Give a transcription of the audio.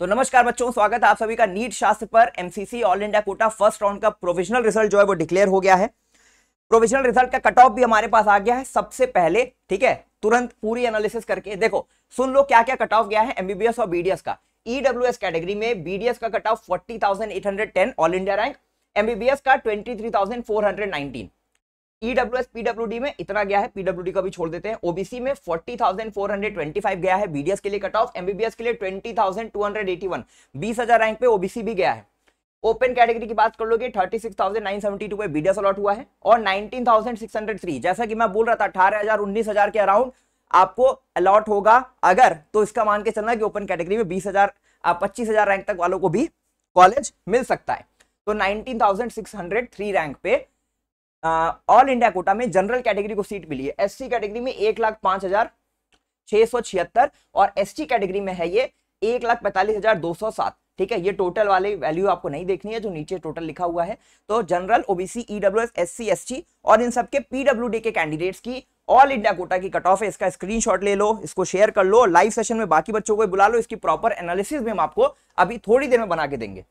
तो नमस्कार बच्चों स्वागत है आप सभी का नीट शास्त्र पर MCC all India quota first round का प्रोविजनल रिजल्ट जो है वो डिक्लेयर हो गया है प्रोविजनल रिजल्ट का कट ऑफ भी हमारे पास आ गया है सबसे पहले ठीक है तुरंत पूरी एनालिसिस करके देखो सुन लो क्या क्या कट ऑफ गया है एमबीबीएस और बीडीएस का ईडब्ल्यूएस e कैटेगरी में बीडीएस का cut off forty all India rank MBBS का twenty three four hundred nineteen EW e S में इतना गया है पीडब्ल्यू का भी छोड़ देते हैं ओबीसी में 40,425 गया है बीडीएस के लिए कट ऑफ एमबीबीएस के लिए 20,281 20000 रैंक पे ओबीसी भी गया है ओपन कैटेगरी की बात कर लोगे 36,972 पे बीडीएस अलॉट हुआ है और 19,603 जैसा कि मैं बोल रहा था अठारह हजार उन्नीस हजार के अराउंड आपको अलॉट होगा अगर तो इसका मान के चलना कि ओपन कैटेगरी में बीस हजार पच्चीस हजार रैंक तक वालों को भी कॉलेज मिल सकता है तो थ्री रैंक पे ऑल इंडिया कोटा में जनरल कैटेगरी को सीट मिली है एससी कैटेगरी में एक लाख पांच हजार छह सौ छिहत्तर और एसटी कैटेगरी में है ये एक लाख पैंतालीस हजार दो सौ सात ठीक है ये टोटल वाले वैल्यू आपको नहीं देखनी है जो नीचे टोटल लिखा हुआ है तो general OBC EW S S C S T और इन सबके पीडब्ल्यू के कैंडिडेट्स की ऑल इंडिया कोटा की कट ऑफ है इसका स्क्रीनशॉट ले लो इसको शेयर कर लो लाइव सेशन में बाकी बच्चों को बुला लो इसकी प्रॉपर एनालिसिस भी हम आपको अभी थोड़ी देर में बना के देंगे